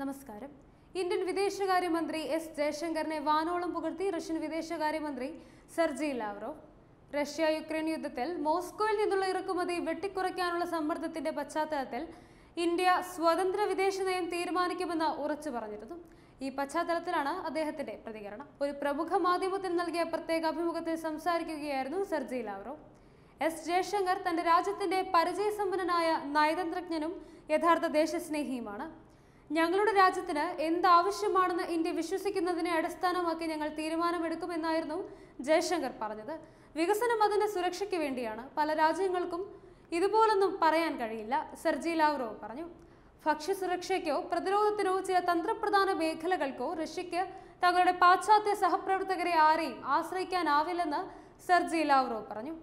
നമസ്കാരം ഇന്ത്യൻ വിദേശകാര്യമന്ത്രി എസ് ജയശങ്കറിനെ വാനോളം പുകഴ്ത്തി റഷ്യൻ വിദേശകാര്യമന്ത്രി സെർജി ലാവ്റോവ് റഷ്യ യുക്രൈൻ യുദ്ധത്തിൽ മോസ്കോയിൽ നിന്നുള്ള ഇറക്കുമതി വെട്ടിക്കുറയ്ക്കാനുള്ള സമ്മർദ്ദത്തിന്റെ പശ്ചാത്തലത്തിൽ ഇന്ത്യ സ്വതന്ത്ര വിദേശ നയം തീരുമാനിക്കുമെന്ന് ഉറച്ചു പറഞ്ഞിരുന്നു ഈ പശ്ചാത്തലത്തിലാണ് അദ്ദേഹത്തിന്റെ പ്രതികരണം ഒരു പ്രമുഖ മാധ്യമത്തിന് നൽകിയ പ്രത്യേക അഭിമുഖത്തിൽ സംസാരിക്കുകയായിരുന്നു സെർജി ലാവ്റോ എസ് ജയശങ്കർ തന്റെ രാജ്യത്തിന്റെ പരിചയസമ്പന്നനായ നയതന്ത്രജ്ഞനും യഥാർത്ഥ ദേശസ്നേഹിയുമാണ് ഞങ്ങളുടെ രാജ്യത്തിന് എന്താവശ്യമാണെന്ന് ഇന്ത്യ വിശ്വസിക്കുന്നതിനെ അടിസ്ഥാനമാക്കി ഞങ്ങൾ തീരുമാനമെടുക്കുമെന്നായിരുന്നു ജയശങ്കർ പറഞ്ഞത് വികസനം അതിന്റെ സുരക്ഷയ്ക്ക് വേണ്ടിയാണ് പല രാജ്യങ്ങൾക്കും ഇതുപോലൊന്നും പറയാൻ കഴിയില്ല സെർജി ലാവ്റോവ് പറഞ്ഞു ഭക്ഷ്യസുരക്ഷയ്ക്കോ പ്രതിരോധത്തിനോ ചില തന്ത്രപ്രധാന മേഖലകൾക്കോ റഷ്യയ്ക്ക് തങ്ങളുടെ പാശ്ചാത്യ സഹപ്രവർത്തകരെ ആരെയും ആശ്രയിക്കാനാവില്ലെന്ന് സെർജി ലാവ്റോവ് പറഞ്ഞു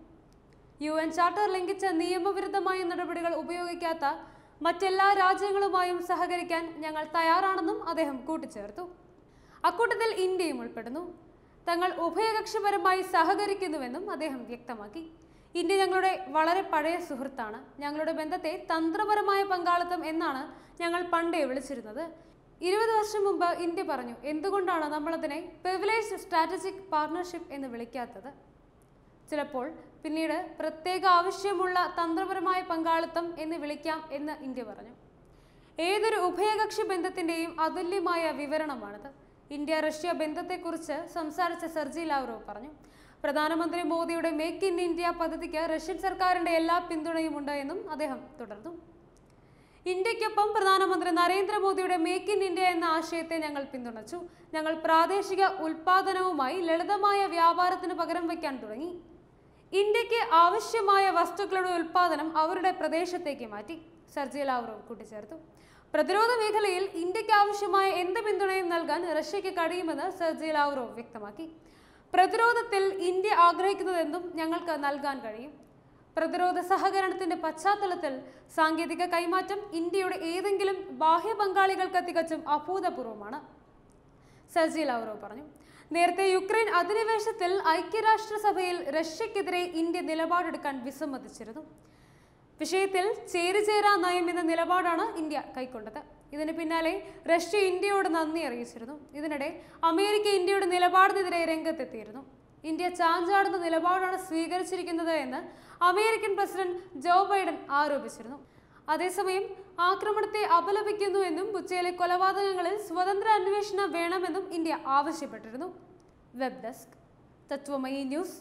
യു എൻ ചാർട്ടർ ലംഘിച്ച നിയമവിരുദ്ധമായ നടപടികൾ ഉപയോഗിക്കാത്ത മറ്റെല്ലാ രാജ്യങ്ങളുമായും സഹകരിക്കാൻ ഞങ്ങൾ തയ്യാറാണെന്നും അദ്ദേഹം കൂട്ടിച്ചേർത്തു അക്കൂട്ടത്തിൽ ഇന്ത്യയും ഉൾപ്പെടുന്നു തങ്ങൾ ഉഭയകക്ഷിപരമായി സഹകരിക്കുന്നുവെന്നും അദ്ദേഹം വ്യക്തമാക്കി ഇന്ത്യ ഞങ്ങളുടെ വളരെ പഴയ സുഹൃത്താണ് ഞങ്ങളുടെ ബന്ധത്തെ തന്ത്രപരമായ പങ്കാളിത്തം എന്നാണ് ഞങ്ങൾ പണ്ടേ വിളിച്ചിരുന്നത് ഇരുപത് വർഷം മുമ്പ് ഇന്ത്യ പറഞ്ഞു എന്തുകൊണ്ടാണ് നമ്മളതിനെ പ്രിവിലേജ് സ്ട്രാറ്റജിക് പാർട്ണർഷിപ്പ് എന്ന് വിളിക്കാത്തത് ചിലപ്പോൾ പിന്നീട് പ്രത്യേക ആവശ്യമുള്ള തന്ത്രപരമായ പങ്കാളിത്തം എന്ന് വിളിക്കാം എന്ന് ഇന്ത്യ പറഞ്ഞു ഏതൊരു ഉഭയകക്ഷി ബന്ധത്തിന്റെയും അതുല്യമായ വിവരണമാണിത് ഇന്ത്യ റഷ്യ ബന്ധത്തെക്കുറിച്ച് സംസാരിച്ച സെർജി ലാവ്റോവ് പറഞ്ഞു പ്രധാനമന്ത്രി മോദിയുടെ മേക്ക് ഇൻ ഇന്ത്യ പദ്ധതിക്ക് റഷ്യൻ സർക്കാരിന്റെ എല്ലാ പിന്തുണയും ഉണ്ട് എന്നും അദ്ദേഹം തുടർന്നു ഇന്ത്യക്കൊപ്പം പ്രധാനമന്ത്രി നരേന്ദ്രമോദിയുടെ മേക്ക് ഇൻ ഇന്ത്യ എന്ന ആശയത്തെ ഞങ്ങൾ പിന്തുണച്ചു ഞങ്ങൾ പ്രാദേശിക ഉൽപാദനവുമായി ലളിതമായ വ്യാപാരത്തിന് പകരം വയ്ക്കാൻ തുടങ്ങി ഇന്ത്യക്ക് ആവശ്യമായ വസ്തുക്കളുടെ ഉൽപ്പാദനം അവരുടെ പ്രദേശത്തേക്ക് മാറ്റി സർജി ലാവ്റോവ് കൂട്ടിച്ചേർത്തു പ്രതിരോധ മേഖലയിൽ ഇന്ത്യക്ക് ആവശ്യമായ എന്ത് പിന്തുണയും നൽകാൻ റഷ്യക്ക് കഴിയുമെന്ന് സർജി ലാവ്റോവ് വ്യക്തമാക്കി പ്രതിരോധത്തിൽ ഇന്ത്യ ആഗ്രഹിക്കുന്നതെന്തും ഞങ്ങൾക്ക് നൽകാൻ കഴിയും പ്രതിരോധ സഹകരണത്തിന്റെ പശ്ചാത്തലത്തിൽ സാങ്കേതിക കൈമാറ്റം ഇന്ത്യയുടെ ഏതെങ്കിലും ബാഹ്യ പങ്കാളികൾക്ക് തികച്ചും അഭൂതപൂർവമാണ് സെർജി ലവ്റോ പറഞ്ഞു നേരത്തെ യുക്രൈൻ അധിനിവേശത്തിൽ ഐക്യരാഷ്ട്രസഭയിൽ റഷ്യക്കെതിരെ ഇന്ത്യ നിലപാടെടുക്കാൻ വിസമ്മതിച്ചിരുന്നു വിഷയത്തിൽ ചേരുചേരാ നയം എന്ന നിലപാടാണ് ഇന്ത്യ കൈക്കൊണ്ടത് ഇതിന് പിന്നാലെ റഷ്യ ഇന്ത്യയോട് നന്ദി അറിയിച്ചിരുന്നു ഇതിനിടെ അമേരിക്ക ഇന്ത്യയുടെ നിലപാടിനെതിരെ രംഗത്തെത്തിയിരുന്നു ഇന്ത്യ ചാഞ്ചാടുന്ന നിലപാടാണ് സ്വീകരിച്ചിരിക്കുന്നത് എന്ന് അമേരിക്കൻ പ്രസിഡന്റ് ജോ ബൈഡൻ ആരോപിച്ചിരുന്നു അതേസമയം ആക്രമണത്തെ അപലപിക്കുന്നുവെന്നും ബുച്ചയിലെ കൊലപാതകങ്ങളിൽ സ്വതന്ത്ര അന്വേഷണം വേണമെന്നും ഇന്ത്യ ആവശ്യപ്പെട്ടിരുന്നു വെബ് ഡെസ്ക് തത്വമയി ന്യൂസ്